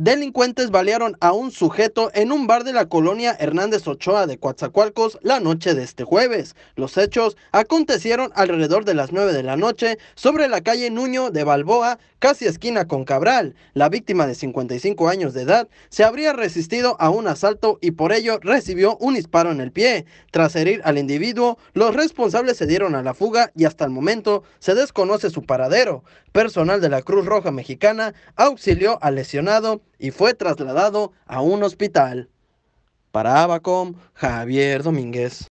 Delincuentes balearon a un sujeto en un bar de la colonia Hernández Ochoa de Coatzacoalcos la noche de este jueves. Los hechos acontecieron alrededor de las 9 de la noche sobre la calle Nuño de Balboa, casi esquina con Cabral. La víctima de 55 años de edad se habría resistido a un asalto y por ello recibió un disparo en el pie. Tras herir al individuo, los responsables se dieron a la fuga y hasta el momento se desconoce su paradero. Personal de la Cruz Roja Mexicana auxilió al lesionado y fue trasladado a un hospital. Para Abacom, Javier Domínguez.